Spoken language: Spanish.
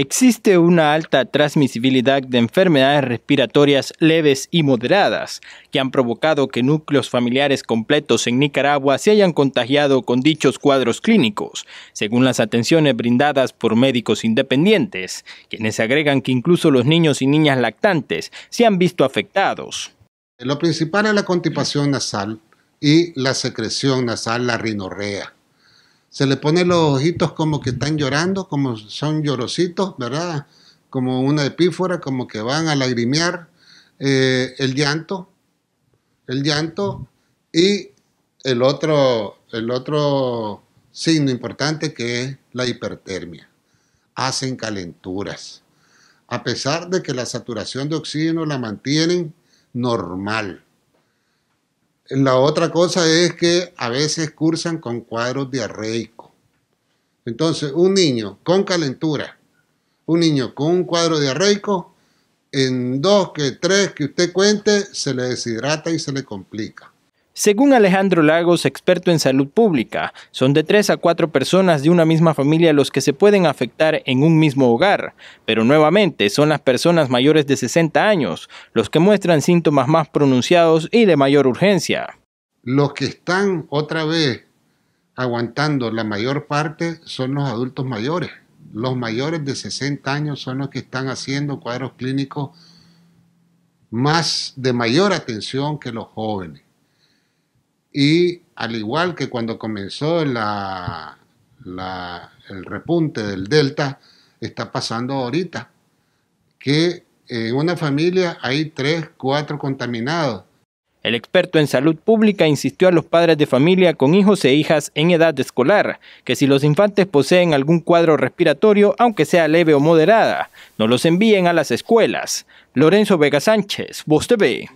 Existe una alta transmisibilidad de enfermedades respiratorias leves y moderadas, que han provocado que núcleos familiares completos en Nicaragua se hayan contagiado con dichos cuadros clínicos, según las atenciones brindadas por médicos independientes, quienes agregan que incluso los niños y niñas lactantes se han visto afectados. Lo principal es la contipación nasal y la secreción nasal, la rinorrea se le pone los ojitos como que están llorando, como son llorositos, ¿verdad? Como una epífora, como que van a lagrimear eh, el llanto, el llanto y el otro, el otro signo importante que es la hipertermia. Hacen calenturas, a pesar de que la saturación de oxígeno la mantienen normal. La otra cosa es que a veces cursan con cuadros diarreicos. Entonces, un niño con calentura, un niño con un cuadro diarreico, en dos que tres que usted cuente, se le deshidrata y se le complica. Según Alejandro Lagos, experto en salud pública, son de tres a cuatro personas de una misma familia los que se pueden afectar en un mismo hogar, pero nuevamente son las personas mayores de 60 años los que muestran síntomas más pronunciados y de mayor urgencia. Los que están otra vez aguantando la mayor parte son los adultos mayores. Los mayores de 60 años son los que están haciendo cuadros clínicos más de mayor atención que los jóvenes y al igual que cuando comenzó el repunte del delta, está pasando ahorita, que en una familia hay tres, cuatro contaminados. El experto en salud pública insistió a los padres de familia con hijos e hijas en edad escolar que si los infantes poseen algún cuadro respiratorio, aunque sea leve o moderada, no los envíen a las escuelas. Lorenzo Vega Sánchez, Voz TV.